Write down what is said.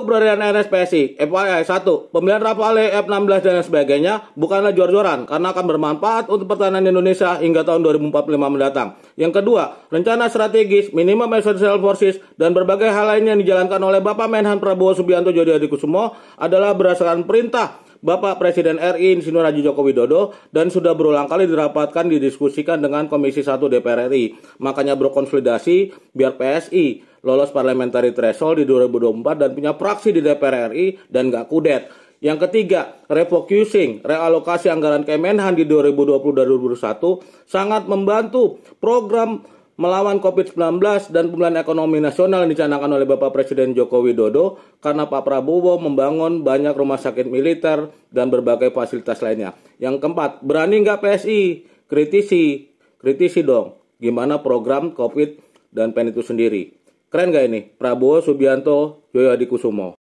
keberadaan NSPSI, FYI 1, pembelian Rafale F16 dan sebagainya bukanlah jor-joran karena akan bermanfaat untuk pertahanan Indonesia hingga tahun 2045 mendatang. Yang kedua, rencana strategis minimum essential forces dan berbagai hal lainnya yang dijalankan oleh Bapak Menhan Prabowo Subianto Jodi Adikusumo adalah berdasarkan perintah Bapak Presiden RI Insinyur Haji Joko Widodo dan sudah berulang kali dirapatkan didiskusikan dengan Komisi 1 DPR RI. Makanya berkonsolidasi biar PSI lolos parliamentary threshold di 2024 dan punya praksi di DPR RI dan gak kudet. Yang ketiga, refocusing, realokasi anggaran Kemenhan di 2020-2021 sangat membantu program melawan COVID-19 dan pemulihan ekonomi nasional yang dicanangkan oleh Bapak Presiden Joko Widodo karena Pak Prabowo membangun banyak rumah sakit militer dan berbagai fasilitas lainnya. Yang keempat, berani nggak PSI? Kritisi, kritisi dong. Gimana program COVID dan PEN itu sendiri? Keren nggak ini? Prabowo Subianto Joyo Adikusumo.